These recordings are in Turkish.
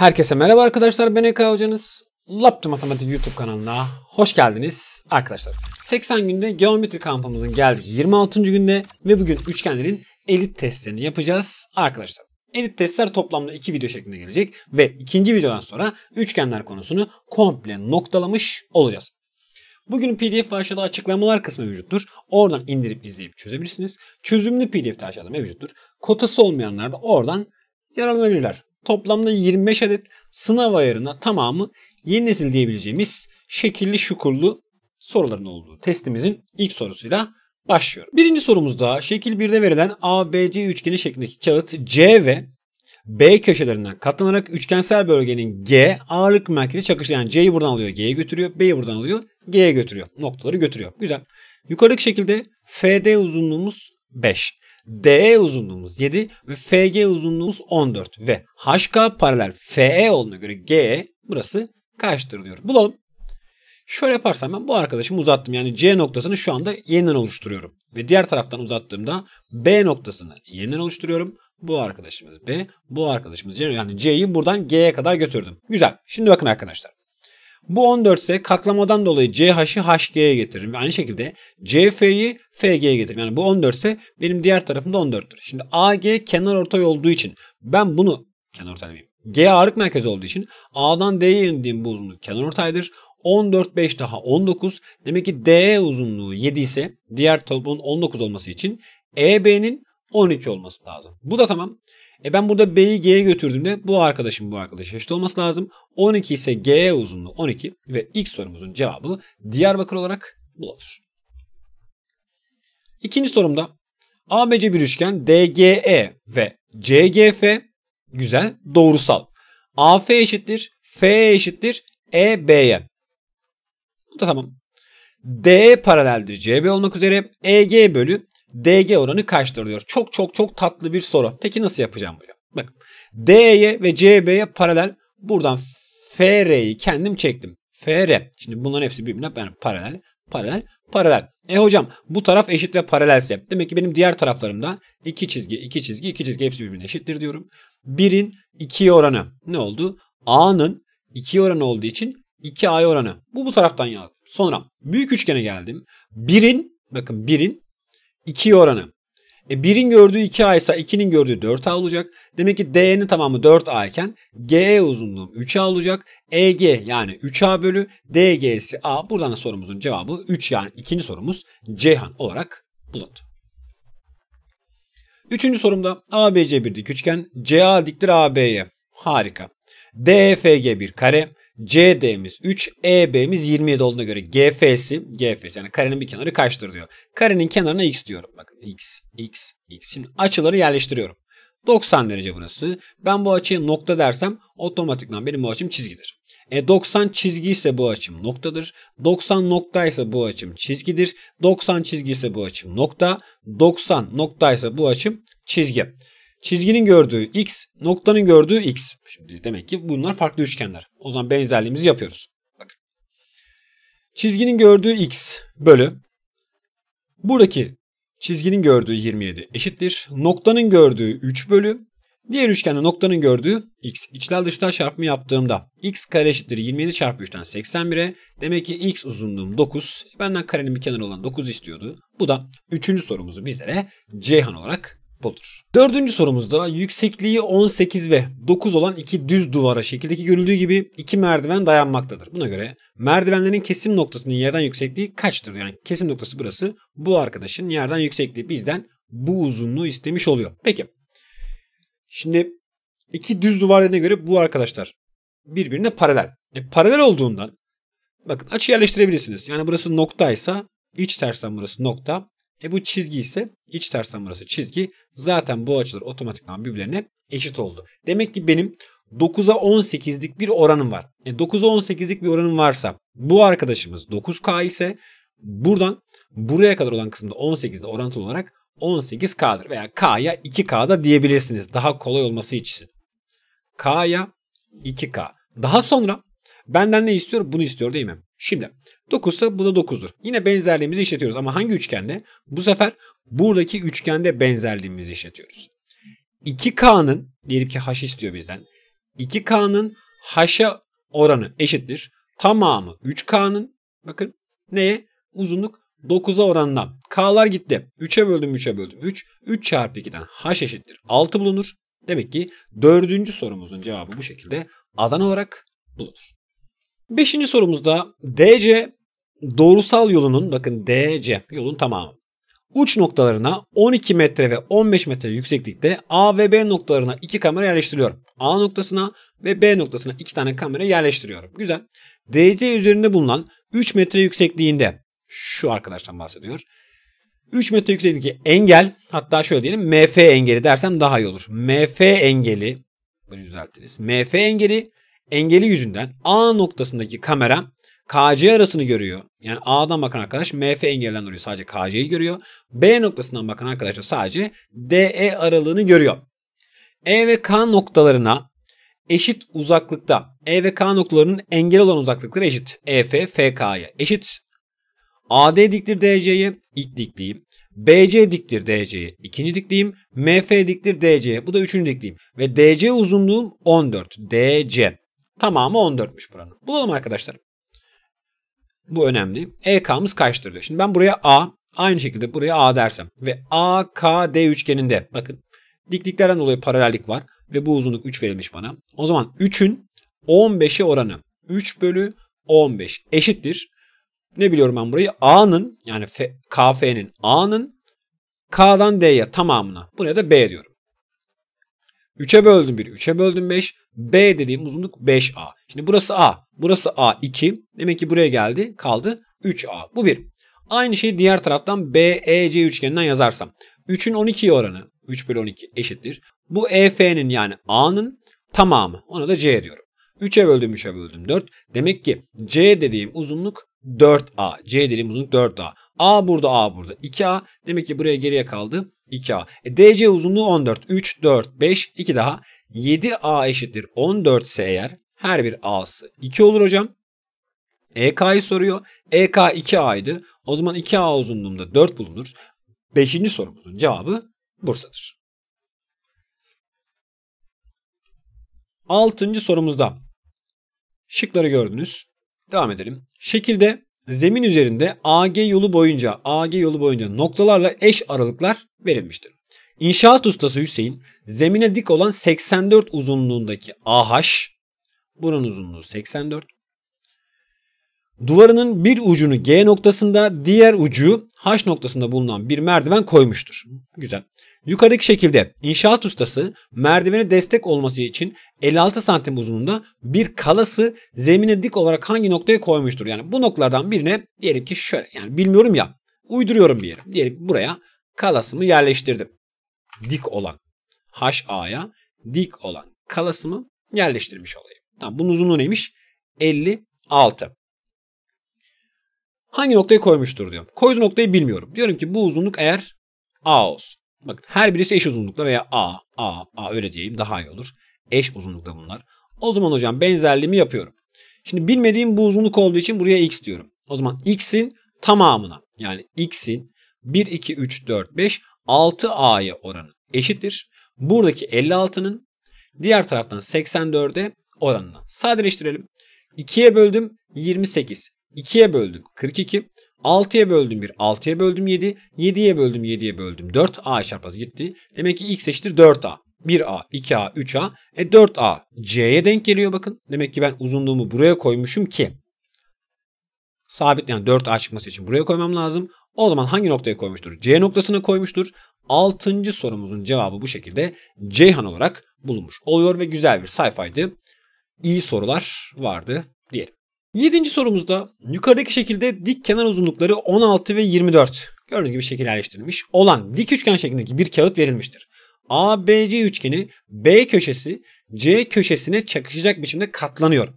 Herkese merhaba arkadaşlar ben Eka hocanız. Laptı Matematik YouTube kanalına hoş geldiniz arkadaşlar. 80 günde geometri kampımızın geldi 26. günde ve bugün üçgenlerin elit testlerini yapacağız arkadaşlar. Elit testler toplamda 2 video şeklinde gelecek ve ikinci videodan sonra üçgenler konusunu komple noktalamış olacağız. Bugün pdf aşağıda açıklamalar kısmı mevcuttur. Oradan indirip izleyip çözebilirsiniz. Çözümlü pdf de aşağıda mevcuttur. Kotası olmayanlar da oradan yararlanabilirler toplamda 25 adet sınav ayarına tamamı yeni nesil diyebileceğimiz şekilli şukurlu soruların olduğu testimizin ilk sorusuyla başlıyorum. Birinci sorumuzda şekil 1'de verilen ABC üçgeni şeklindeki kağıt C ve B köşelerinden katlanarak üçgensel bölgenin G ağırlık merkezi çakışıyor. Yani C'yi buradan alıyor G'ye götürüyor. B'yi buradan alıyor G'ye götürüyor. Noktaları götürüyor. Güzel. Yukarıdaki şekilde FD uzunluğumuz 5. DE uzunluğumuz 7 ve FG uzunluğumuz 14 ve HK paralel FE olduğuna göre GE burası kaçtır diyorum. Bulalım. Şöyle yaparsam ben bu arkadaşımı uzattım. Yani C noktasını şu anda yeniden oluşturuyorum. Ve diğer taraftan uzattığımda B noktasını yeniden oluşturuyorum. Bu arkadaşımız B, bu arkadaşımız C. Yani C'yi buradan G'ye kadar götürdüm. Güzel. Şimdi bakın arkadaşlar. Bu 14 ise katlamadan dolayı CH'ı HG'ye getiririm. Ve aynı şekilde CF'yi FG'ye getiririm. Yani bu 14 ise benim diğer tarafım da 14'tür. Şimdi AG kenar ortay olduğu için ben bunu kenar ortay demeyeyim. G ağırlık merkezi olduğu için A'dan D'ye indiğim bu uzunluk kenar ortaydır. 14 5 daha 19. Demek ki DE uzunluğu 7 ise diğer tablonun 19 olması için EB'nin 12 olması lazım. Bu da tamam. E ben burada B'yi G'ye götürdüğümde bu arkadaşım bu arkadaş eşit olması lazım. 12 ise G uzunluğu 12 ve ilk sorumuzun cevabı Diyarbakır olarak bu İkinci sorumda ABC bir üçgen DGE ve CGF güzel doğrusal. AF eşittir, F eşittir, EB'ye. Bu da tamam. D paraleldir CB olmak üzere EG bölü DG oranı kaçtır diyor. Çok çok çok tatlı bir soru. Peki nasıl yapacağım hocam? Bak D'ye ve CB'ye paralel buradan FR'yi kendim çektim. FR. Şimdi bunların hepsi birbirine yani paralel, paralel, paralel. E hocam bu taraf eşit ve paralelse. Demek ki benim diğer taraflarımda iki çizgi, iki çizgi, iki çizgi hepsi birbirine eşittir diyorum. Birin 2'ye oranı ne oldu? A'nın 2'ye oranı olduğu için 2 A oranı. Bu bu taraftan yazdım. Sonra büyük üçgene geldim. Birin, bakın birin. 2'ye oranı. E 1'in gördüğü 2A ise 2'nin gördüğü 4A olacak. Demek ki DE'nin tamamı 4A iken GE uzunluğu 3A olacak. EG yani 3A bölü DG'si A. Buradan da sorumuzun cevabı 3 yani ikinci sorumuz Ceyhan olarak bulundu. Üçüncü sorumda ABC bir dik üçgen, CA diktir AB'ye. Harika. DFG bir kare, CD'miz 3, EB'miz 27 olduğuna göre GF'si, GF'si yani karenin bir kenarı kaçtır diyor. Karenin kenarına x diyorum. Bakın x, x, x. Şimdi açıları yerleştiriyorum. 90 derece burası. Ben bu açıya nokta dersem otomatikman benim bu açım çizgidir. E 90 çizgi ise bu açım noktadır. 90 nokta ise bu açım çizgidir. 90 çizgi ise bu açım nokta. 90 nokta ise bu açım çizgi. Çizginin gördüğü x, noktanın gördüğü x. Şimdi demek ki bunlar farklı üçgenler. O zaman benzerliğimizi yapıyoruz. Bakın. Çizginin gördüğü x bölü buradaki çizginin gördüğü 27 eşittir. Noktanın gördüğü 3 bölü diğer üçgende noktanın gördüğü x. İçler dışlar çarpımı yaptığımda x kare eşittir 27 çarpı 3'ten 81'e. Demek ki x uzunluğum 9. Benden karenin bir kenarı olan 9 istiyordu. Bu da 3. sorumuzu bizlere Ceyhan olarak bulur. Dördüncü sorumuzda yüksekliği 18 ve 9 olan iki düz duvara şekildeki görüldüğü gibi iki merdiven dayanmaktadır. Buna göre merdivenlerin kesim noktasının yerden yüksekliği kaçtır? Yani kesim noktası burası. Bu arkadaşın yerden yüksekliği bizden bu uzunluğu istemiş oluyor. Peki. Şimdi iki düz duvar dediğine göre bu arkadaşlar birbirine paralel. E, paralel olduğundan bakın açı yerleştirebilirsiniz. Yani burası noktaysa iç tersten burası nokta. E bu çizgi ise iç ters numarası çizgi zaten bu açılar otomatikman birbirlerine eşit oldu. Demek ki benim 9'a 18'lik bir oranım var. E 9'a 18'lik bir oranım varsa bu arkadaşımız 9K ise buradan buraya kadar olan kısımda 18'de orantılı olarak 18K'dır veya K'ya 2K da diyebilirsiniz daha kolay olması için. K'ya 2K. Daha sonra benden ne istiyor? Bunu istiyor değil mi? Şimdi 9 ise bu da 9'dur. Yine benzerliğimizi işletiyoruz ama hangi üçgende? Bu sefer buradaki üçgende benzerliğimizi işletiyoruz. 2K'nın diyelim ki haş istiyor bizden. 2K'nın haşa oranı eşittir. Tamamı 3K'nın bakın neye? Uzunluk 9'a oranından. K'lar gitti. 3'e böldüm 3'e böldüm 3. 3 çarpı 2'den haş eşittir. 6 bulunur. Demek ki dördüncü sorumuzun cevabı bu şekilde adan olarak bulunur. Beşinci sorumuzda DC doğrusal yolunun bakın DC yolun tamamı. Uç noktalarına 12 metre ve 15 metre yükseklikte A ve B noktalarına 2 kamera yerleştiriyorum. A noktasına ve B noktasına 2 tane kamera yerleştiriyorum. Güzel. DC üzerinde bulunan 3 metre yüksekliğinde şu arkadaştan bahsediyor. 3 metre yüksekliğindeki engel hatta şöyle diyelim MF engeli dersem daha iyi olur. MF engeli bunu düzeltiriz. MF engeli engeli yüzünden A noktasındaki kamera KC arasını görüyor. Yani A'dan bakan arkadaş MF engelinden dolayı sadece KC'yi görüyor. B noktasından bakan arkadaş da sadece DE aralığını görüyor. E ve K noktalarına eşit uzaklıkta E ve K noktalarının engel olan uzaklıkları eşit. EF, FK'ya eşit. AD diktir DC'ye ilk dikliğim. BC diktir DC'ye ikinci dikliğim. MF diktir DC'ye bu da üçüncü dikliğim. Ve DC uzunluğum 14. DC. Tamamı 14'müş buranın. Bulalım arkadaşlar. Bu önemli. EK'mız kaçtır diyor. Şimdi ben buraya A, aynı şekilde buraya A dersem ve AKD üçgeninde bakın dikliklerden dolayı paralellik var ve bu uzunluk 3 verilmiş bana. O zaman 3'ün 15'e oranı 3 bölü 15 eşittir. Ne biliyorum ben burayı? A'nın yani KF'nin A'nın K'dan D'ye tamamına. Buraya da B diyorum. 3'e böldüm 1'i. 3'e böldüm 5. B dediğim uzunluk 5A. Şimdi burası A. Burası A 2. Demek ki buraya geldi. Kaldı 3A. Bu 1. Aynı şeyi diğer taraftan BEC üçgeninden yazarsam. 3'ün 12 oranı 3 bölü 12 eşittir. Bu EF'nin yani A'nın tamamı. Ona da C diyorum. 3'e böldüm 3'e böldüm 4. Demek ki C dediğim uzunluk 4A. C dediğim uzunluk 4A. A burada A burada 2A. Demek ki buraya geriye kaldı 2A. E, DC uzunluğu 14. 3, 4, 5, 2 daha. 7A eşittir 14 ise eğer her bir A'sı 2 olur hocam. EK'yı soruyor. EK 2A'ydı. O zaman 2A uzunluğunda 4 bulunur. Beşinci sorumuzun cevabı Bursa'dır. Altıncı sorumuzda şıkları gördünüz. Devam edelim. Şekilde zemin üzerinde AG yolu boyunca AG yolu boyunca noktalarla eş aralıklar verilmiştir. İnşaat ustası Hüseyin zemine dik olan 84 uzunluğundaki AH bunun uzunluğu 84 duvarının bir ucunu G noktasında diğer ucu H noktasında bulunan bir merdiven koymuştur. Güzel. Yukarıdaki şekilde inşaat ustası merdiveni destek olması için 56 santim uzunluğunda bir kalası zemine dik olarak hangi noktaya koymuştur? Yani bu noktalardan birine diyelim ki şöyle yani bilmiyorum ya uyduruyorum bir yere. Diyelim buraya kalasımı yerleştirdim. Dik olan HA'ya dik olan kalasımı yerleştirmiş olayım. Tamam, bunun uzunluğu neymiş? 56. Hangi noktaya koymuştur diyorum. Koyduğu noktayı bilmiyorum. Diyorum ki bu uzunluk eğer A olsun. Bakın her birisi eş uzunlukta veya A, A, A öyle diyeyim daha iyi olur. Eş uzunlukta bunlar. O zaman hocam benzerliğimi yapıyorum. Şimdi bilmediğim bu uzunluk olduğu için buraya x diyorum. O zaman x'in tamamına yani x'in 1, 2, 3, 4, 5, 6a'ya oranı eşittir. Buradaki 56'nın diğer taraftan 84'e oranına sadeleştirelim. 2'ye böldüm 28. 2'ye böldüm 42. 6'ya böldüm 1, 6'ya böldüm 7, 7'ye böldüm 7'ye böldüm 4, a çarpası gitti. Demek ki x eşittir 4a. 1A, 2A, 3A. E 4A C'ye denk geliyor bakın. Demek ki ben uzunluğumu buraya koymuşum ki sabit yani 4A çıkması için buraya koymam lazım. O zaman hangi noktaya koymuştur? C noktasına koymuştur. 6. sorumuzun cevabı bu şekilde Ceyhan olarak bulunmuş oluyor ve güzel bir sayfaydı. İyi sorular vardı. Yedinci sorumuzda yukarıdaki şekilde dik kenar uzunlukları 16 ve 24 gördüğünüz gibi şekil yerleştirilmiş olan dik üçgen şeklindeki bir kağıt verilmiştir. ABC üçgeni B köşesi C köşesine çakışacak biçimde katlanıyor.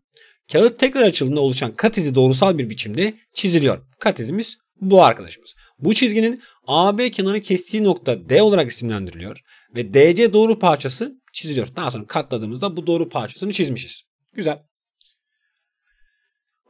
Kağıt tekrar açıldığında oluşan kat izi doğrusal bir biçimde çiziliyor. Kat izimiz bu arkadaşımız. Bu çizginin AB kenarı kestiği nokta D olarak isimlendiriliyor ve DC doğru parçası çiziliyor. Daha sonra katladığımızda bu doğru parçasını çizmişiz. Güzel.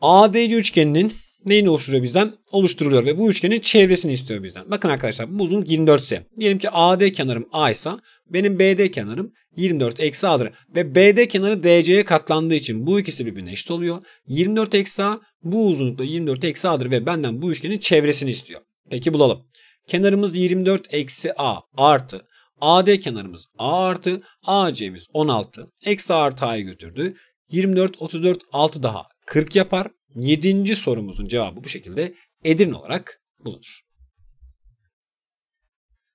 ADC üçgeninin neyini oluşturuyor bizden? Oluşturuluyor ve bu üçgenin çevresini istiyor bizden. Bakın arkadaşlar bu uzun 24 ise. Diyelim ki AD kenarım A ise benim BD kenarım 24 eksi A'dır. Ve BD kenarı DC'ye katlandığı için bu ikisi birbirine eşit oluyor. 24 eksi A bu uzunlukta 24 eksi A'dır ve benden bu üçgenin çevresini istiyor. Peki bulalım. Kenarımız 24 eksi A artı AD kenarımız A artı AC'miz 16 eksi A artı A'yı götürdü. 24, 34, 6 daha 40 yapar. 7. sorumuzun cevabı bu şekilde Edirne olarak bulunur.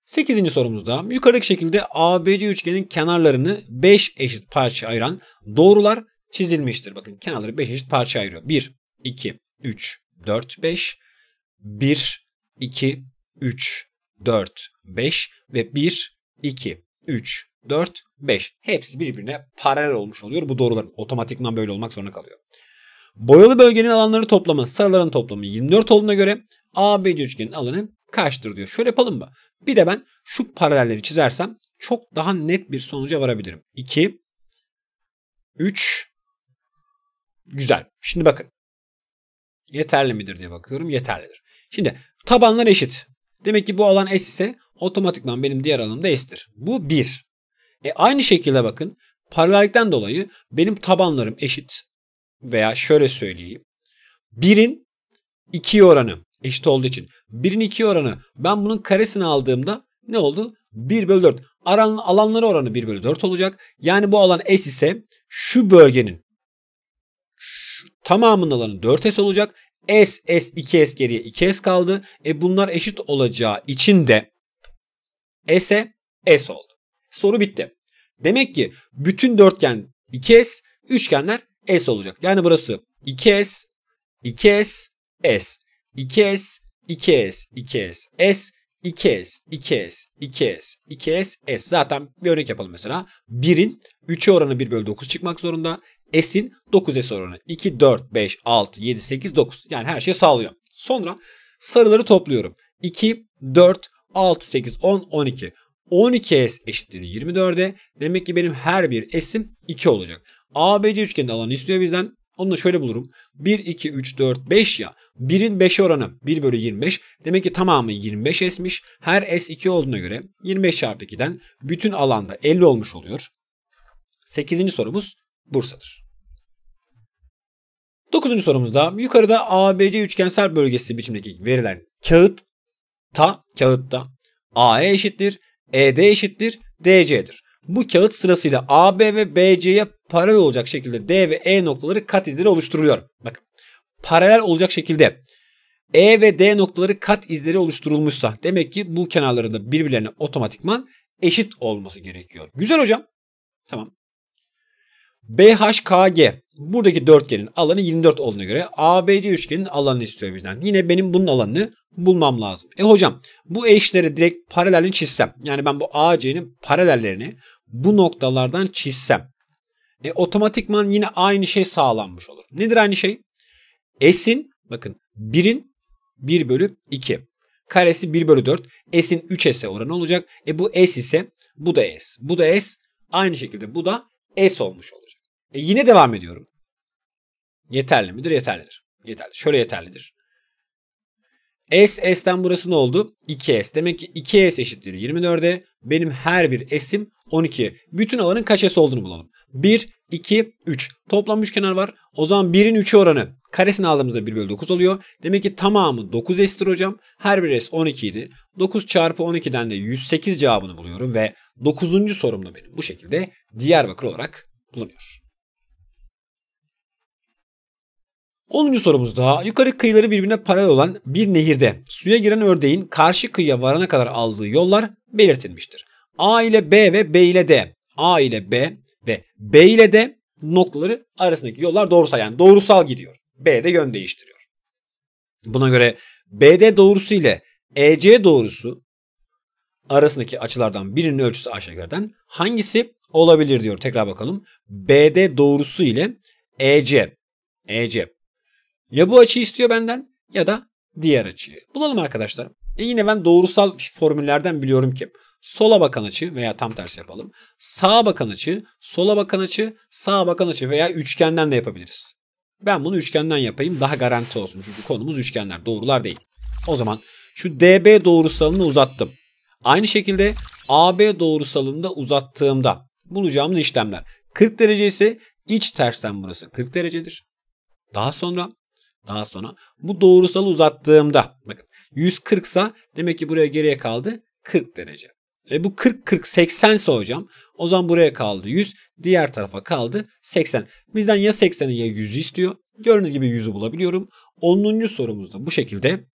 8. sorumuzda yukarıdaki şekilde ABC üçgenin kenarlarını 5 eşit parça ayıran doğrular çizilmiştir. Bakın kenarları 5 eşit parça ayırıyor. 1, 2, 3, 4, 5, 1, 2, 3, 4, 5 ve 1, 2, 3, 4, 5. Hepsi birbirine paralel olmuş oluyor. Bu doğruların otomatikman böyle olmak zorunda kalıyor. Boyalı bölgenin alanları toplamı sarıların toplamı 24 olduğuna göre ABC üçgenin alanı kaçtır diyor. Şöyle yapalım mı? Bir de ben şu paralelleri çizersem çok daha net bir sonuca varabilirim. 2 3 Güzel. Şimdi bakın. Yeterli midir diye bakıyorum. Yeterlidir. Şimdi tabanlar eşit. Demek ki bu alan S ise otomatikman benim diğer alanım da S'tir. Bu 1. E aynı şekilde bakın. Paralellikten dolayı benim tabanlarım eşit veya şöyle söyleyeyim. Birin iki oranı eşit olduğu için. Birin iki oranı ben bunun karesini aldığımda ne oldu? 1 bölü 4. Aran, alanları oranı 1 bölü 4 olacak. Yani bu alan S ise şu bölgenin şu, tamamının alanı 4S olacak. S, S, 2S geriye 2S kaldı. E bunlar eşit olacağı için de S'e S oldu. Soru bitti. Demek ki bütün dörtgen 2S, üçgenler S olacak. Yani burası 2S, 2S, S, 2S, 2S, 2S, S, 2S, 2S, 2S, 2S, S. Zaten bir örnek yapalım mesela. 1'in 3'e oranı 1 bölü 9 çıkmak zorunda. S'in 9S oranı 2, 4, 5, 6, 7, 8, 9. Yani her şeyi sağlıyorum. Sonra sarıları topluyorum. 2, 4, 6, 8, 10, 12. 12S eşittir 24'e. Demek ki benim her bir S'im 2 olacak. ABC üçgeninde alanı istiyor bizden. Onu da şöyle bulurum. 1, 2, 3, 4, 5 ya. 1'in 5 oranı 1 bölü 25. Demek ki tamamı 25 S'miş. Her S 2 olduğuna göre 25 çarpı 2'den bütün alanda 50 olmuş oluyor. 8. sorumuz Bursa'dır. 9. sorumuzda yukarıda ABC üçgensel bölgesi biçimdeki verilen kağıt ta kağıtta AE eşittir, ED eşittir, DC'dir. Bu kağıt sırasıyla AB ve BC'ye paralel olacak şekilde D ve E noktaları kat izleri oluşturuluyor. Bakın paralel olacak şekilde E ve D noktaları kat izleri oluşturulmuşsa demek ki bu kenarların da birbirlerine otomatikman eşit olması gerekiyor. Güzel hocam. Tamam. BHKG buradaki dörtgenin alanı 24 olduğuna göre ABC üçgenin alanını istiyor bizden. Yine benim bunun alanını bulmam lazım. E hocam bu eşleri direkt paralelini çizsem yani ben bu AC'nin paralellerini bu noktalardan çizsem e, otomatikman yine aynı şey sağlanmış olur. Nedir aynı şey? S'in bakın 1'in 1 bölü 2. Karesi 1 bölü 4. S'in 3S'e oranı olacak. E bu S ise bu da S. Bu da S. Aynı şekilde bu da S olmuş olacak. E yine devam ediyorum. Yeterli midir? Yeterlidir. Yeterli. Şöyle yeterlidir. S, S'den burası ne oldu? 2S. Demek ki 2S eşittir 24'e. Benim her bir S'im 12. Bütün alanın kaç S olduğunu bulalım. 1, 2, 3. Toplam 3 kenar var. O zaman 1'in 3'ü oranı. Karesini aldığımızda 1 bölü 9 oluyor. Demek ki tamamı 9 estir hocam. Her bir s 12 idi. 9 çarpı 12'den de 108 cevabını buluyorum ve 9. sorum da benim bu şekilde Diyarbakır olarak bulunuyor. 10. sorumuzda yukarı kıyıları birbirine paralel olan bir nehirde suya giren ördeğin karşı kıyıya varana kadar aldığı yollar belirtilmiştir. A ile B ve B ile D, A ile B, ve B ile de noktaları arasındaki yollar doğrusal yani doğrusal gidiyor. B de yön değiştiriyor. Buna göre BD doğrusu ile EC doğrusu arasındaki açılardan birinin ölçüsü aşağı yukarıdan hangisi olabilir diyor. Tekrar bakalım. BD doğrusu ile EC. EC. Ya bu açı istiyor benden ya da diğer açıyı. Bulalım arkadaşlar. E yine ben doğrusal formüllerden biliyorum ki sola bakan açı veya tam tersi yapalım. Sağa bakan açı, sola bakan açı, sağa bakan açı veya üçgenden de yapabiliriz. Ben bunu üçgenden yapayım daha garanti olsun. Çünkü konumuz üçgenler doğrular değil. O zaman şu DB doğrusalını uzattım. Aynı şekilde AB doğrusalını da uzattığımda bulacağımız işlemler. 40 derece ise iç tersten burası 40 derecedir. Daha sonra daha sonra bu doğrusalı uzattığımda bakın 140 sa demek ki buraya geriye kaldı 40 derece. E bu 40 40 80 ise hocam o zaman buraya kaldı 100 diğer tarafa kaldı 80. Bizden ya 80'i ya 100'ü istiyor. Gördüğünüz gibi 100'ü bulabiliyorum. 10. sorumuzda bu şekilde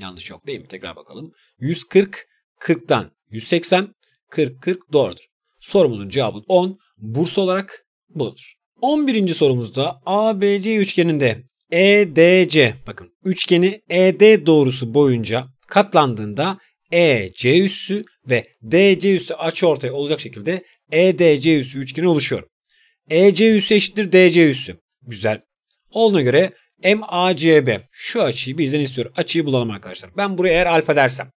yanlış yok değil mi? Tekrar bakalım. 140 40'tan 180 40 40 doğrudur. Sorumuzun cevabı 10 burs olarak bulunur. 11. sorumuzda ABC üçgeninde EDC bakın üçgeni ED doğrusu boyunca katlandığında e C üssü ve D C üssü açı ortaya olacak şekilde E D C üssü üçgeni oluşuyor. E, C üssü eşittir D C üssü. Güzel. Olduğuna göre M A C B. şu açıyı bizden istiyor. Açıyı bulalım arkadaşlar. Ben buraya eğer alfa dersem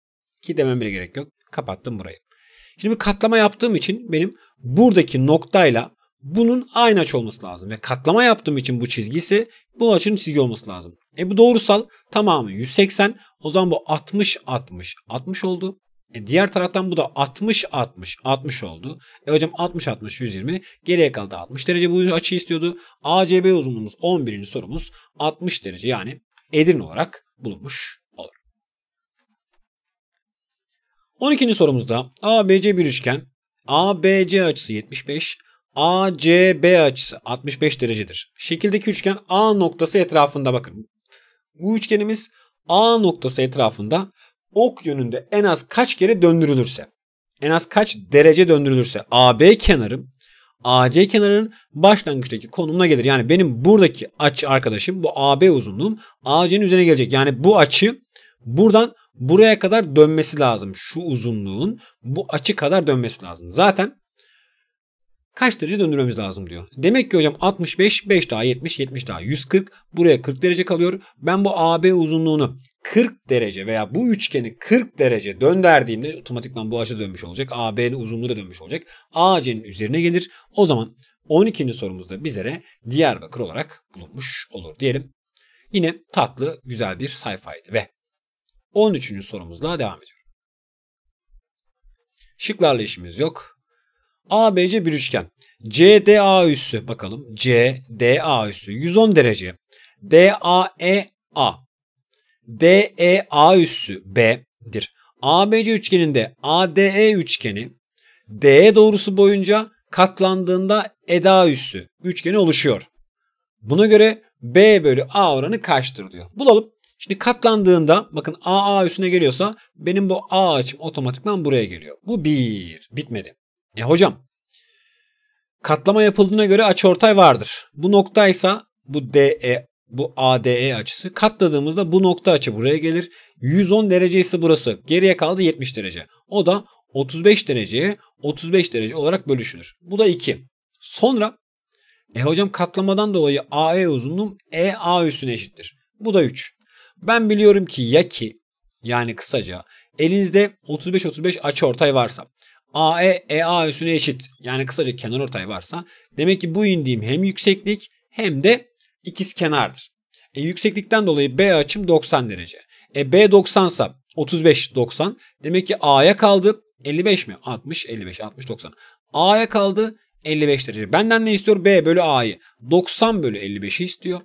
ki demem bile gerek yok. Kapattım burayı. Şimdi bir katlama yaptığım için benim buradaki noktayla bunun aynı açı olması lazım ve katlama yaptığım için bu çizgi ise bu açının çizgi olması lazım. E bu doğrusal tamamı 180 o zaman bu 60 60 60 oldu. E diğer taraftan bu da 60 60 60 oldu. E hocam 60 60 120 geriye kaldı 60 derece bu açı istiyordu. ACB uzunluğumuz 11. sorumuz 60 derece yani Edirne olarak bulunmuş olur. 12. sorumuzda ABC bir üçgen ABC açısı 75, ACB açısı 65 derecedir. Şekildeki üçgen A noktası etrafında bakın. Bu üçgenimiz A noktası etrafında ok yönünde en az kaç kere döndürülürse, en az kaç derece döndürülürse AB kenarım AC kenarının başlangıçtaki konumuna gelir. Yani benim buradaki açı arkadaşım bu AB uzunluğum AC'nin üzerine gelecek. Yani bu açı buradan buraya kadar dönmesi lazım. Şu uzunluğun bu açı kadar dönmesi lazım. Zaten kaç derece döndürmemiz lazım diyor. Demek ki hocam 65, 5 daha 70, 70 daha 140. Buraya 40 derece kalıyor. Ben bu AB uzunluğunu 40 derece veya bu üçgeni 40 derece dönderdiğimde otomatikman bu açı dönmüş olacak. AB'nin uzunluğu da dönmüş olacak. AC'nin üzerine gelir. O zaman 12. sorumuzda bizlere Diyarbakır olarak bulunmuş olur diyelim. Yine tatlı güzel bir sayfaydı ve 13. sorumuzla devam ediyorum. Şıklarla işimiz yok. ABC bir üçgen. CDA üssü bakalım. CDA üssü 110 derece. DAE A. DEA e, üssü B'dir. ABC üçgeninde ADE üçgeni DE doğrusu boyunca katlandığında EDA üssü üçgeni oluşuyor. Buna göre B bölü A oranı kaçtır diyor. Bulalım. Şimdi katlandığında bakın AA üstüne geliyorsa benim bu A açım otomatikman buraya geliyor. Bu bir. Bitmedi. E hocam katlama yapıldığına göre açıortay vardır. Bu noktaysa bu DE bu ADE açısı katladığımızda bu nokta açı buraya gelir. 110 derece ise burası. Geriye kaldı 70 derece. O da 35 dereceye 35 derece olarak bölüşülür. Bu da 2. Sonra e hocam katlamadan dolayı AE uzunluğum EA üssüne eşittir. Bu da 3. Ben biliyorum ki ya ki yani kısaca elinizde 35-35 açıortay varsa AE EA üstüne eşit. Yani kısaca kenar ortay varsa demek ki bu indiğim hem yükseklik hem de ikiz kenardır. E, yükseklikten dolayı B açım 90 derece. E, B 90 sa 35 90 demek ki A'ya kaldı 55 mi? 60 55 60 90. A'ya kaldı 55 derece. Benden ne istiyor? B bölü A'yı. 90 bölü 55'i istiyor.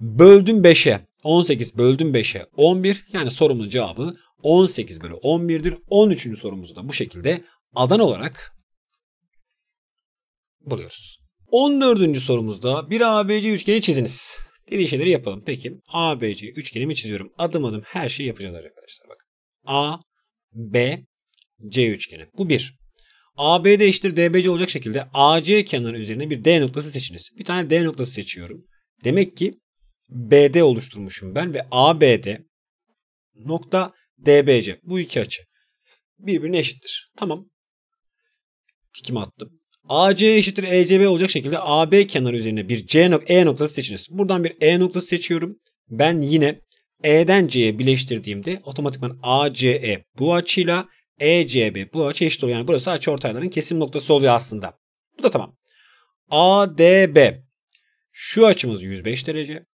Böldüm 5'e. 18 böldüm 5'e 11 yani sorumuzun cevabı 18 bölü 11'dir. 13. sorumuzu da bu şekilde adan olarak buluyoruz. 14. sorumuzda bir ABC üçgeni çiziniz. Dediği şeyleri yapalım. Peki ABC üçgenimi çiziyorum. Adım adım her şeyi yapacağız arkadaşlar. Bak. A, B, C üçgeni. Bu bir. AB eşittir DBC olacak şekilde AC kenarının üzerine bir D noktası seçiniz. Bir tane D noktası seçiyorum. Demek ki BD oluşturmuşum ben ve ABD nokta DBC. Bu iki açı. Birbirine eşittir. Tamam. Tikimi attım. AC eşittir ECB olacak şekilde AB kenarı üzerine bir C nok E noktası seçiniz. Buradan bir E noktası seçiyorum. Ben yine E'den C'ye birleştirdiğimde otomatikman ACE bu açıyla ECB bu açı eşit oluyor. Yani burası açı ortaylarının kesim noktası oluyor aslında. Bu da tamam. ADB şu açımız 105 derece.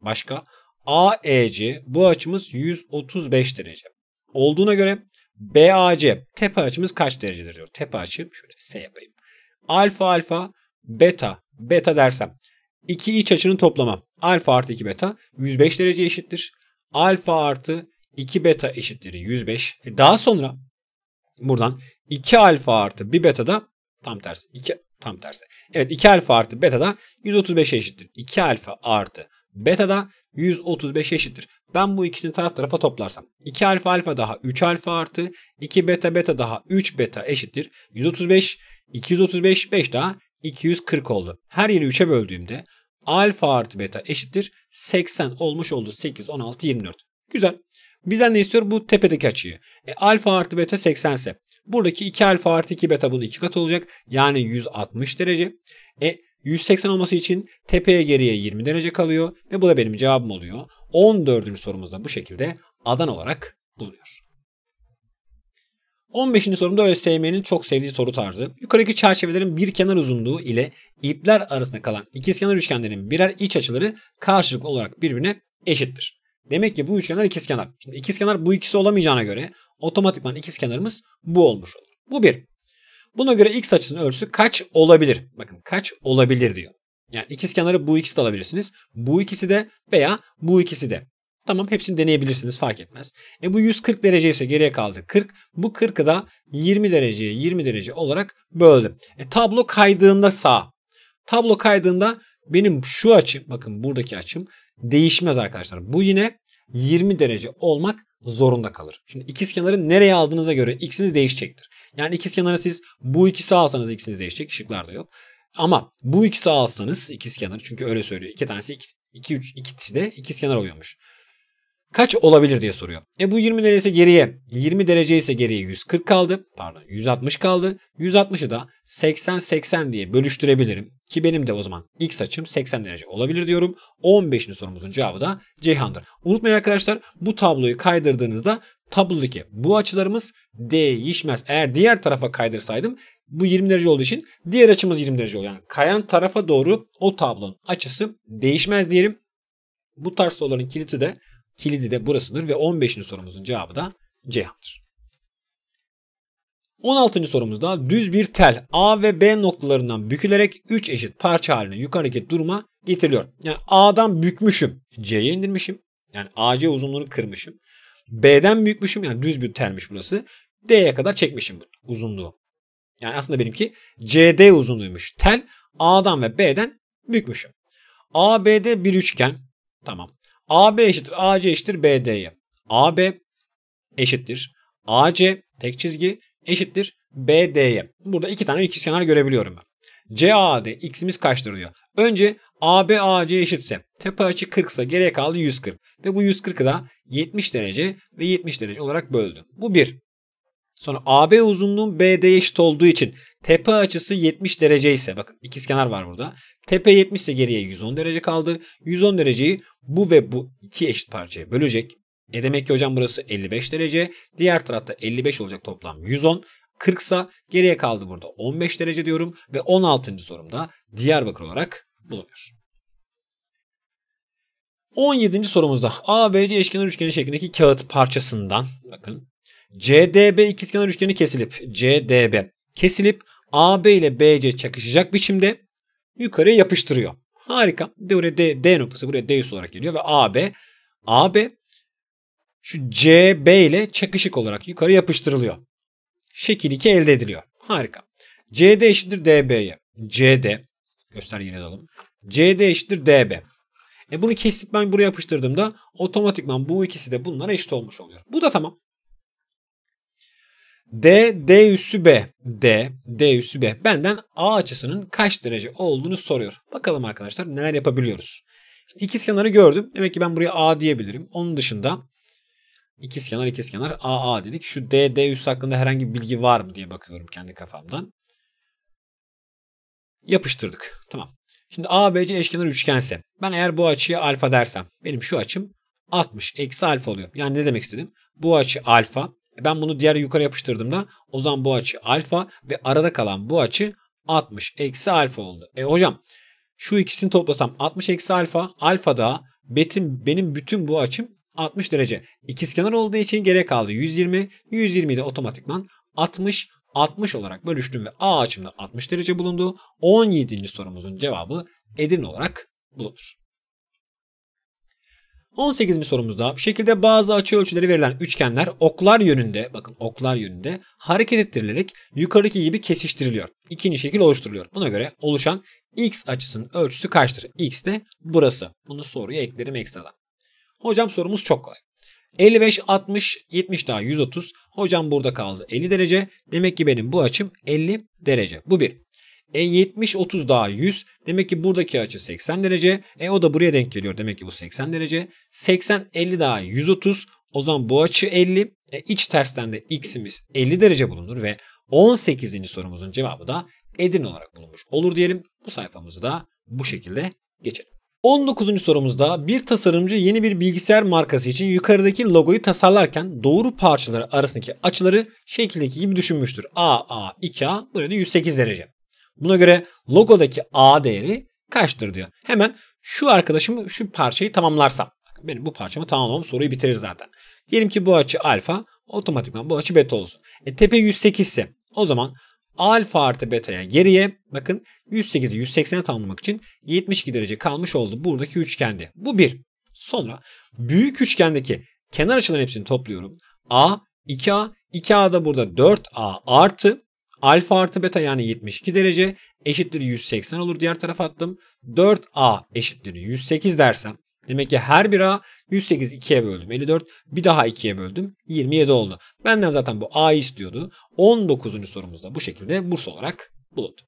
Başka? AEC bu açımız 135 derece. Olduğuna göre BAC tepe açımız kaç derecedir diyor. Tepe açım şöyle S yapayım. Alfa alfa beta beta dersem iki iç açının toplamı alfa artı 2 beta 105 derece eşittir. Alfa artı 2 beta eşittir 105. E daha sonra buradan 2 alfa artı 1 beta da tam tersi. 2 tam tersi. Evet 2 alfa artı beta da 135'e eşittir. 2 alfa artı Beta da 135 eşittir. Ben bu ikisini taraf tarafa toplarsam 2 alfa alfa daha 3 alfa artı 2 beta beta daha 3 beta eşittir. 135 235 5 daha 240 oldu. Her yeri 3'e böldüğümde alfa artı beta eşittir 80 olmuş oldu. 8 16 24. Güzel. Bizden ne istiyor? Bu tepedeki açıyı. E, alfa artı beta 80 ise buradaki 2 alfa artı 2 beta bunun 2 katı olacak. Yani 160 derece. E, 180 olması için tepeye geriye 20 derece kalıyor ve bu da benim cevabım oluyor. 14. sorumuzda bu şekilde adan olarak bulunuyor. 15. sorumda ÖSYM'nin çok sevdiği soru tarzı. Yukarıdaki çerçevelerin bir kenar uzunluğu ile ipler arasında kalan ikizkenar üçgenlerin birer iç açıları karşılıklı olarak birbirine eşittir. Demek ki bu üçgenler ikizkenar. Şimdi ikizkenar bu ikisi olamayacağına göre otomatikman ikizkenarımız bu olmuş olur. Bu bir. Buna göre x açısının ölçüsü kaç olabilir? Bakın kaç olabilir diyor. Yani ikiz kenarı bu ikisi de alabilirsiniz. Bu ikisi de veya bu ikisi de. Tamam hepsini deneyebilirsiniz fark etmez. E bu 140 derece ise geriye kaldı 40. Bu 40'ı da 20 dereceye 20 derece olarak böldüm. E tablo kaydığında sağ. Tablo kaydığında benim şu açım bakın buradaki açım değişmez arkadaşlar. Bu yine 20 derece olmak zorunda kalır. Şimdi ikiz kenarı nereye aldığınıza göre x'iniz değişecektir. Yani ikiz kenarı siz bu ikisi alsanız x'iniz değişecek. Şıklarda yok. Ama bu ikisi alsanız ikiz kenarı çünkü öyle söylüyor. İki tanesi iki, iki, üç, ikisi de ikiz kenar oluyormuş kaç olabilir diye soruyor. E bu 20 derece geriye 20 derece ise geriye 140 kaldı. Pardon 160 kaldı. 160'ı da 80-80 diye bölüştürebilirim. Ki benim de o zaman x açım 80 derece olabilir diyorum. 15. sorumuzun cevabı da Ceyhan'dır. Unutmayın arkadaşlar bu tabloyu kaydırdığınızda tablodaki bu açılarımız değişmez. Eğer diğer tarafa kaydırsaydım bu 20 derece olduğu için diğer açımız 20 derece oluyor. Yani kayan tarafa doğru o tablonun açısı değişmez diyelim. Bu tarz soruların kilidi de kilidi de burasıdır ve 15. sorumuzun cevabı da C'dir. 16. sorumuzda düz bir tel A ve B noktalarından bükülerek 3 eşit parça haline yukarıdaki duruma getiriliyor. Yani A'dan bükmüşüm, C'ye indirmişim. Yani AC uzunluğunu kırmışım. B'den bükmüşüm yani düz bir telmiş burası. D'ye kadar çekmişim bu uzunluğu. Yani aslında benimki CD uzunluğuymuş. Tel A'dan ve B'den bükmüşüm. ABD bir üçgen. Tamam. AB eşittir AC eşittir BD'ye. AB eşittir AC tek çizgi eşittir BD'ye. Burada iki tane ikizkenar görebiliyorum ben. CAD x'imiz kaçtır diyor. Önce AB AC eşitse tepe açı 40 ise geriye kaldı 140 ve bu 140'ı da 70 derece ve 70 derece olarak böldü. Bu 1. Sonra AB uzunluğun BD'ye eşit olduğu için tepe açısı 70 derece ise bakın ikizkenar var burada. Tepe 70 ise geriye 110 derece kaldı. 110 dereceyi bu ve bu iki eşit parçaya bölecek. E demek ki hocam burası 55 derece. Diğer tarafta 55 olacak toplam 110. 40 ise geriye kaldı burada 15 derece diyorum ve 16. sorumda Diyarbakır olarak bulunuyor. 17. sorumuzda ABC eşkenar üçgeni şeklindeki kağıt parçasından bakın CDB ikizkenar üçgeni kesilip CDB kesilip AB ile BC çakışacak biçimde yukarıya yapıştırıyor. Harika. D, D, D noktası buraya D olarak geliyor ve AB AB şu CB ile çakışık olarak yukarı yapıştırılıyor. Şekil 2 elde ediliyor. Harika. CD eşittir DB'ye. CD göster yine alalım. CD eşittir DB. E bunu kesip ben buraya yapıştırdığımda otomatikman bu ikisi de bunlara eşit olmuş oluyor. Bu da tamam. D, D üssü B. D, D üssü B. Benden A açısının kaç derece olduğunu soruyor. Bakalım arkadaşlar neler yapabiliyoruz. Şimdi ikiz kenarı gördüm. Demek ki ben buraya A diyebilirim. Onun dışında ikiz kenar ikiz kenar A A dedik. Şu D, D üssü hakkında herhangi bir bilgi var mı diye bakıyorum kendi kafamdan. Yapıştırdık. Tamam. Şimdi A B C eşkenar üçgense ben eğer bu açıya alfa dersem benim şu açım 60 eksi alfa oluyor. Yani ne demek istedim? Bu açı alfa e, ben bunu diğer yukarı yapıştırdım da o zaman bu açı alfa ve arada kalan bu açı 60 eksi alfa oldu. E hocam şu ikisini toplasam 60 eksi alfa alfa da betim, benim bütün bu açım 60 derece. İkizkenar olduğu için geri kaldı 120. 120 de otomatikman 60 60 olarak bölüştüm ve A açımda 60 derece bulundu. 17. sorumuzun cevabı Edirne olarak bulunur. 18. sorumuzda bu şekilde bazı açı ölçüleri verilen üçgenler oklar yönünde bakın oklar yönünde hareket ettirilerek yukarıdaki gibi kesiştiriliyor. İkinci şekil oluşturuluyor. Buna göre oluşan x açısının ölçüsü kaçtır? x de burası. Bunu soruya eklerim ekstradan. Hocam sorumuz çok kolay. 55, 60, 70 daha 130. Hocam burada kaldı 50 derece. Demek ki benim bu açım 50 derece. Bu bir. E70-30 daha 100. Demek ki buradaki açı 80 derece. E o da buraya denk geliyor. Demek ki bu 80 derece. 80-50 daha 130. O zaman bu açı 50. E, iç tersten de x'imiz 50 derece bulunur ve 18. sorumuzun cevabı da Edirne olarak bulunmuş olur diyelim. Bu sayfamızı da bu şekilde geçelim. 19. sorumuzda bir tasarımcı yeni bir bilgisayar markası için yukarıdaki logoyu tasarlarken doğru parçaları arasındaki açıları şekildeki gibi düşünmüştür. A, A, 2A, burada 108 derece. Buna göre logodaki A değeri kaçtır diyor. Hemen şu arkadaşımı, şu parçayı tamamlarsam. Benim bu parçamı tamamlamam soruyu bitirir zaten. Diyelim ki bu açı alfa otomatikman bu açı beta olsun. E, tepe 108 ise o zaman alfa artı beta'ya geriye bakın 108'i 180'e tamamlamak için 72 derece kalmış oldu buradaki üçgende. Bu bir. Sonra büyük üçgendeki kenar açıların hepsini topluyorum. A, 2A, 2A da burada 4A artı Alfa artı beta yani 72 derece eşittir 180 olur diğer tarafa attım. 4A eşittir 108 dersem Demek ki her bir A 108 2'ye böldüm 54 bir daha 2'ye böldüm 27 oldu. Benden zaten bu A istiyordu. 19. sorumuzda bu şekilde burs olarak bulundu.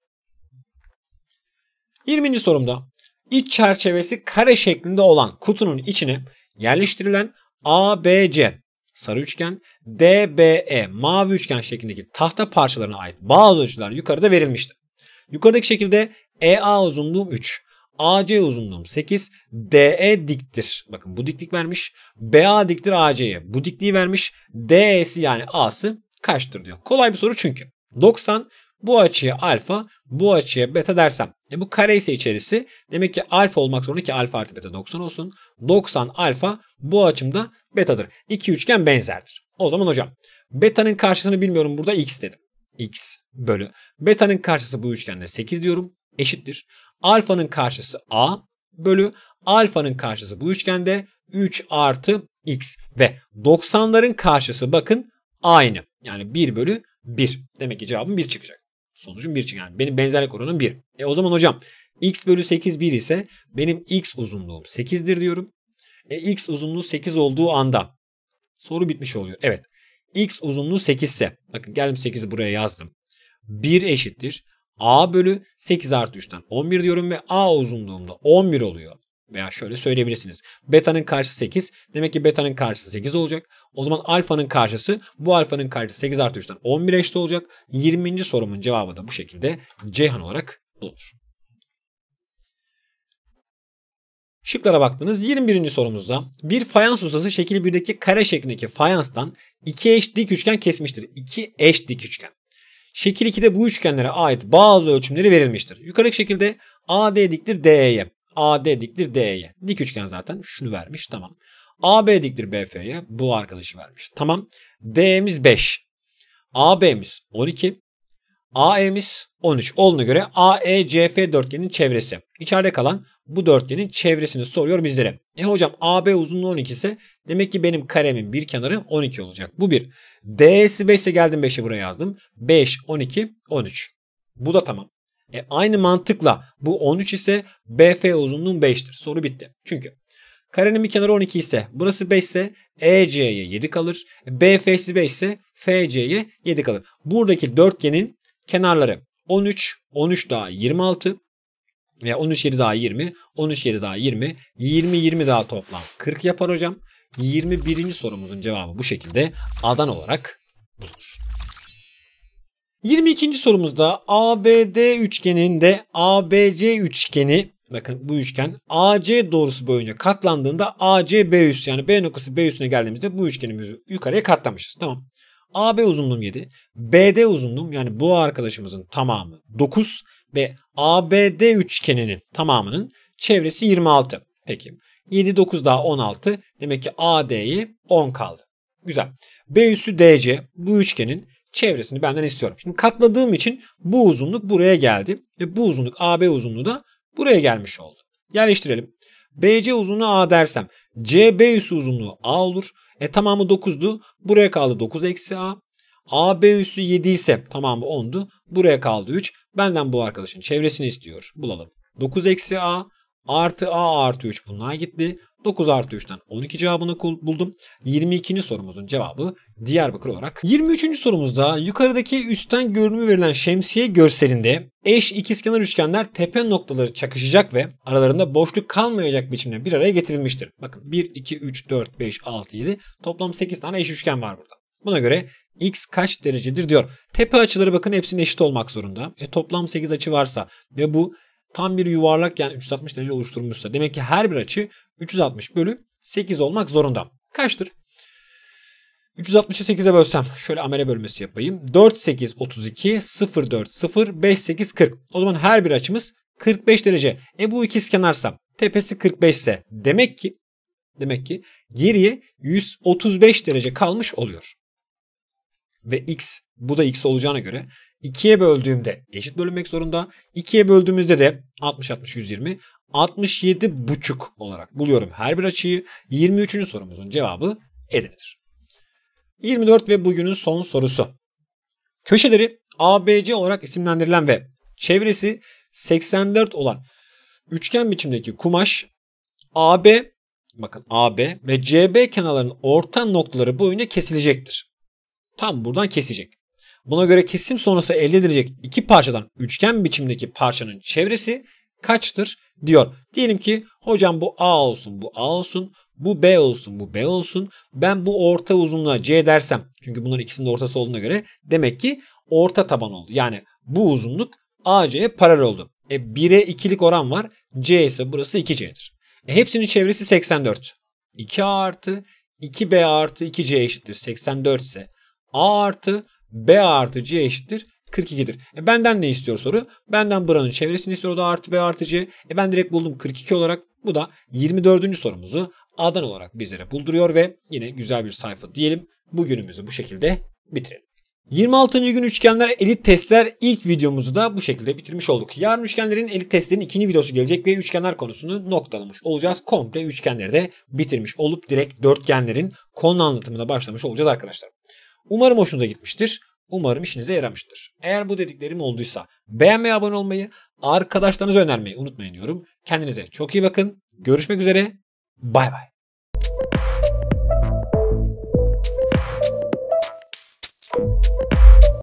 20. sorumda iç çerçevesi kare şeklinde olan kutunun içine yerleştirilen A, B, C sarı üçgen, DBE mavi üçgen şeklindeki tahta parçalarına ait bazı ölçüler yukarıda verilmişti. Yukarıdaki şekilde EA uzunluğum 3, AC uzunluğum 8, DE diktir. Bakın bu diklik vermiş. BA diktir AC'ye. Bu dikliği vermiş. DE'si yani A'sı kaçtır diyor. Kolay bir soru çünkü. 90 bu açıya alfa, bu açıya beta dersem e bu kare ise içerisi demek ki alfa olmak zorunda ki alfa artı beta 90 olsun. 90 alfa bu açımda betadır. İki üçgen benzerdir. O zaman hocam betanın karşısını bilmiyorum burada x dedim. x bölü. Betanın karşısı bu üçgende 8 diyorum. Eşittir. Alfanın karşısı a bölü. Alfanın karşısı bu üçgende 3 artı x ve 90'ların karşısı bakın aynı. Yani 1 bölü 1. Demek ki cevabım 1 çıkacak. Sonucun 1 çıkıyor. Yani benim benzerlik oranım 1. E o zaman hocam x bölü 8 1 ise benim x uzunluğum 8'dir diyorum. E x uzunluğu 8 olduğu anda soru bitmiş oluyor. Evet. x uzunluğu 8 ise bakın geldim 8'i buraya yazdım. 1 eşittir. a bölü 8 artı 3'ten 11 diyorum ve a uzunluğumda 11 oluyor. Veya şöyle söyleyebilirsiniz. Beta'nın karşısı 8. Demek ki beta'nın karşısı 8 olacak. O zaman alfa'nın karşısı bu alfa'nın karşısı 8 artı 3'ten 11 eşit olacak. 20. sorumun cevabı da bu şekilde Ceyhan olarak bulunur. Şıklara baktınız. 21. sorumuzda bir fayans ustası şekil 1'deki kare şeklindeki fayanstan iki eş dik üçgen kesmiştir. İki eş dik üçgen. Şekil 2'de bu üçgenlere ait bazı ölçümleri verilmiştir. Yukarıdaki şekilde AD diktir DE'ye. AD diktir D'ye. Dik üçgen zaten şunu vermiş tamam. AB diktir BF'ye bu arkadaşı vermiş. Tamam. D'miz 5. AB'miz 12. AE'miz 13 olduğuna göre AECF dörtgenin çevresi. İçeride kalan bu dörtgenin çevresini soruyor bizlere. E hocam AB uzunluğu 12 ise demek ki benim karemin bir kenarı 12 olacak. Bu bir. D'si 5 ise geldim 5'i buraya yazdım. 5, 12, 13. Bu da tamam. E, aynı mantıkla bu 13 ise BF uzunluğun 5'tir. Soru bitti. Çünkü karenin bir kenarı 12 ise burası 5 ise EC'ye 7 kalır. BF'si 5 ise FC'ye 7 kalır. Buradaki dörtgenin kenarları 13, 13 daha 26 ve 13 7 daha 20, 13 7 daha 20, 20 20 daha toplam 40 yapar hocam. 21. sorumuzun cevabı bu şekilde adan olarak bulunur. 22. sorumuzda ABD üçgeninde ABC üçgeni bakın bu üçgen AC doğrusu boyunca katlandığında ACB b üssü yani B noktası B üssüne geldiğimizde bu üçgenimizi yukarıya katlamışız. Tamam. AB uzunluğum 7, BD uzunluğum yani bu arkadaşımızın tamamı 9 ve ABD üçgeninin tamamının çevresi 26. Peki 7 9 daha 16 demek ki AD'yi 10 kaldı. Güzel. B üssü DC bu üçgenin çevresini benden istiyorum. Şimdi katladığım için bu uzunluk buraya geldi ve bu uzunluk AB uzunluğu da buraya gelmiş oldu. Yerleştirelim. BC uzunluğu A dersem CB üssü uzunluğu A olur. E tamamı 9'du. Buraya kaldı 9 eksi A. AB üssü 7 ise tamamı 10'du. Buraya kaldı 3. Benden bu arkadaşın çevresini istiyor. Bulalım. 9 eksi A Artı A artı 3 bunlar gitti. 9 artı 3'ten 12 cevabını buldum. 22. sorumuzun cevabı Diyarbakır olarak. 23. sorumuzda yukarıdaki üstten görünümü verilen şemsiye görselinde eş ikizkenar üçgenler tepe noktaları çakışacak ve aralarında boşluk kalmayacak biçimde bir araya getirilmiştir. Bakın 1, 2, 3, 4, 5, 6, 7 toplam 8 tane eş üçgen var burada. Buna göre x kaç derecedir diyor. Tepe açıları bakın hepsinin eşit olmak zorunda. E, toplam 8 açı varsa ve bu tam bir yuvarlak yani 360 derece oluşturmuşsa. Demek ki her bir açı 360 bölü 8 olmak zorunda. Kaçtır? 360'ı 8'e bölsem şöyle amele bölmesi yapayım. 4 8 32 0 4 0 5 8 40. O zaman her bir açımız 45 derece. E bu ikizkenarsa tepesi 45 ise demek ki demek ki geriye 135 derece kalmış oluyor. Ve x bu da x olacağına göre 2'ye böldüğümde eşit bölünmek zorunda. 2'ye böldüğümüzde de 60 60 120 67 buçuk olarak buluyorum her bir açıyı. 23. sorumuzun cevabı Edirne'dir. 24 ve bugünün son sorusu. Köşeleri ABC olarak isimlendirilen ve çevresi 84 olan üçgen biçimdeki kumaş AB bakın AB ve CB kenarlarının orta noktaları boyunca kesilecektir. Tam buradan kesecek. Buna göre kesim sonrası elde edilecek iki parçadan üçgen biçimdeki parçanın çevresi kaçtır diyor. Diyelim ki hocam bu A olsun, bu A olsun, bu B olsun, bu B olsun. Ben bu orta uzunluğa C dersem çünkü bunların ikisinin de ortası olduğuna göre demek ki orta taban oldu. Yani bu uzunluk AC'ye paralel oldu. E 1'e 2'lik oran var. C ise burası 2C'dir. E hepsinin çevresi 84. 2A artı 2B artı 2C eşittir 84 ise A artı B artı C eşittir 42'dir. E benden ne istiyor soru? Benden buranın çevresini istiyor. O da artı B artı C. E ben direkt buldum 42 olarak. Bu da 24. sorumuzu A'dan olarak bizlere bulduruyor ve yine güzel bir sayfa diyelim. Bugünümüzü bu şekilde bitirelim. 26. gün üçgenler elit testler ilk videomuzu da bu şekilde bitirmiş olduk. Yarın üçgenlerin elit testlerin ikinci videosu gelecek ve üçgenler konusunu noktalamış olacağız. Komple üçgenleri de bitirmiş olup direkt dörtgenlerin konu anlatımına başlamış olacağız arkadaşlar. Umarım hoşunuza gitmiştir. Umarım işinize yaramıştır. Eğer bu dediklerim olduysa beğenmeyi, abone olmayı, arkadaşlarınıza önermeyi unutmayın diyorum. Kendinize çok iyi bakın. Görüşmek üzere. Bay bay.